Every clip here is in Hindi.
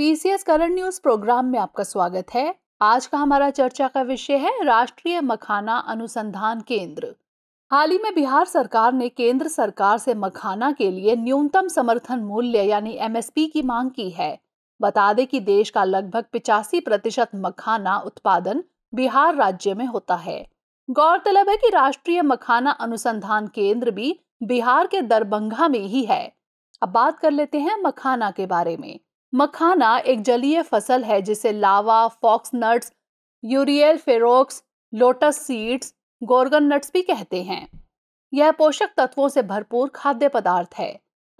पीसीएस करंट न्यूज प्रोग्राम में आपका स्वागत है आज का हमारा चर्चा का विषय है राष्ट्रीय मखाना अनुसंधान केंद्र हाल ही में बिहार सरकार ने केंद्र सरकार से मखाना के लिए न्यूनतम समर्थन मूल्य यानी एमएसपी की मांग की है बता दें कि देश का लगभग पिचासी प्रतिशत मखाना उत्पादन बिहार राज्य में होता है गौरतलब है कि राष्ट्रीय मखाना अनुसंधान केंद्र भी बिहार के दरभंगा में ही है अब बात कर लेते हैं मखाना के बारे में मखाना एक जलीय फसल है जिसे लावा fox nuts Euryale ferox lotus seeds gorgon nuts भी कहते हैं यह पोषक तत्वों से भरपूर खाद्य पदार्थ है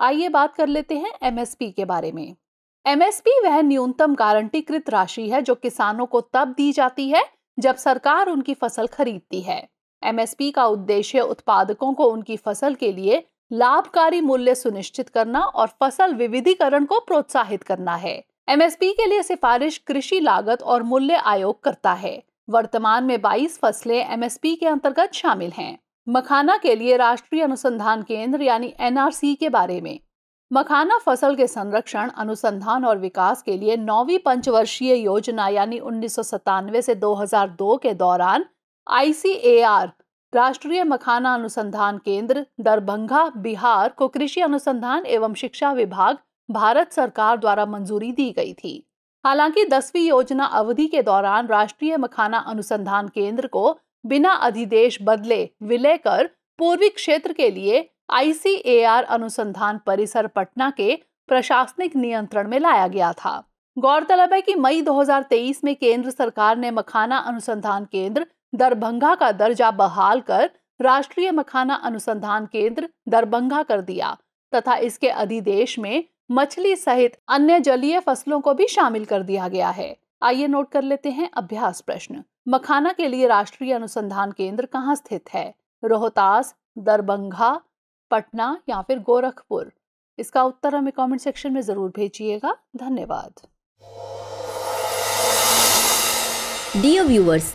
आइए बात कर लेते हैं एमएसपी के बारे में एमएसपी वह न्यूनतम गारंटीकृत राशि है जो किसानों को तब दी जाती है जब सरकार उनकी फसल खरीदती है एमएसपी का उद्देश्य उत्पादकों को उनकी फसल के लिए लाभकारी मूल्य सुनिश्चित करना और फसल विविधीकरण को प्रोत्साहित करना है एमएसपी के लिए सिफारिश कृषि लागत और मूल्य आयोग करता है वर्तमान में 22 फसलें एमएसपी के अंतर्गत शामिल हैं मखाना के लिए राष्ट्रीय अनुसंधान केंद्र यानी एनआरसी के बारे में मखाना फसल के संरक्षण अनुसंधान और विकास के लिए नौवीं पंचवर्षीय योजना यानी उन्नीस से 2002 के दौरान आईसीएआर राष्ट्रीय मखाना अनुसंधान केंद्र दरभंगा बिहार को कृषि अनुसंधान एवं शिक्षा विभाग भारत सरकार द्वारा मंजूरी दी गई थी हालांकि दसवीं योजना अवधि के दौरान राष्ट्रीय मखाना अनुसंधान केंद्र को बिना अधिदेश बदले विलय कर पूर्वी क्षेत्र के लिए आईसीएआर अनुसंधान परिसर पटना के प्रशासनिक नियंत्रण में लाया गया था गौरतलब है कि मई 2023 में केंद्र सरकार ने मखाना अनुसंधान केंद्र दरभंगा का दर्जा बहाल कर राष्ट्रीय मखाना अनुसंधान केंद्र दरभंगा कर दिया तथा इसके अधिदेश में मछली सहित अन्य जलीय फसलों को भी शामिल कर दिया गया है आइए नोट कर लेते हैं अभ्यास प्रश्न मखाना के लिए राष्ट्रीय अनुसंधान केंद्र कहाँ स्थित है रोहतास दरभंगा पटना या फिर गोरखपुर इसका उत्तर हमें कमेंट सेक्शन में जरूर भेजिएगा धन्यवाद डियर व्यूवर्स